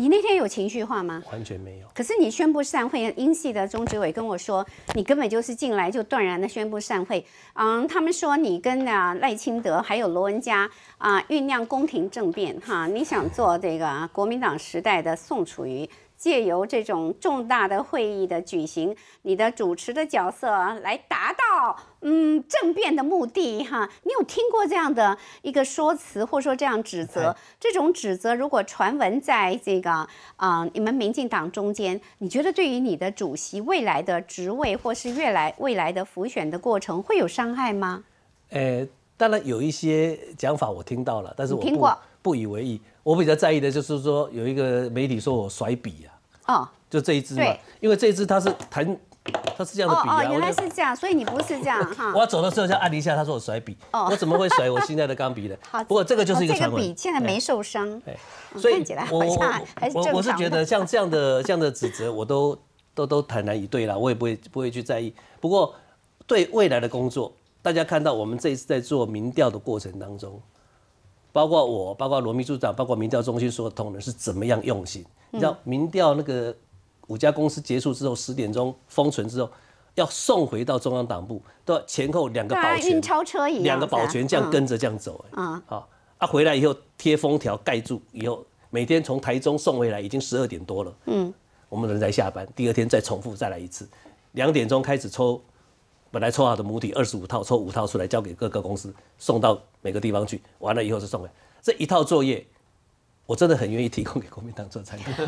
你那天有情绪化吗？完全没有。可是你宣布散会，英系的中执委跟我说，你根本就是进来就断然的宣布散会。嗯，他们说你跟啊赖清德还有罗文嘉啊酝酿宫廷政变哈，你想做这个国民党时代的宋楚瑜。借由这种重大的会议的举行，你的主持的角色来达到嗯政变的目的哈？你有听过这样的一个说辞，或者说这样指责？这种指责如果传闻在这个啊你们民进党中间，你觉得对于你的主席未来的职位，或是越来未来的浮选的过程会有伤害吗？呃，当然有一些讲法我听到了，但是我过。不以为意。我比较在意的就是说，有一个媒体说我甩笔啊。哦，就这一支嘛，因为这一支它是弹，它是这样的笔啊。哦，原来是这样，所以你不是这样。我要走的时候就按一下，他说我甩笔。哦，我怎么会甩我现在的钢笔呢？不过这个就是一个传闻。这个笔现在没受伤，所以看起来我我是觉得像这样的这样的指责我都都都坦然以对了，我也不会不会去在意。不过对未来的工作，大家看到我们这一次在做民调的过程当中。包括我，包括罗秘书长，包括民调中心说同仁是怎么样用心。你知道民调那个五家公司结束之后，十点钟封存之后，要送回到中央党部，都要前后两个保全，两个保全这样跟着这样走。啊，好，啊回来以后贴封条盖住以后，每天从台中送回来已经十二点多了。嗯，我们人才下班，第二天再重复再来一次，两点钟开始抽。本来抽好的母体二十五套，抽五套出来，交给各个公司送到每个地方去，完了以后就送回这一套作业，我真的很愿意提供给国民党做参考。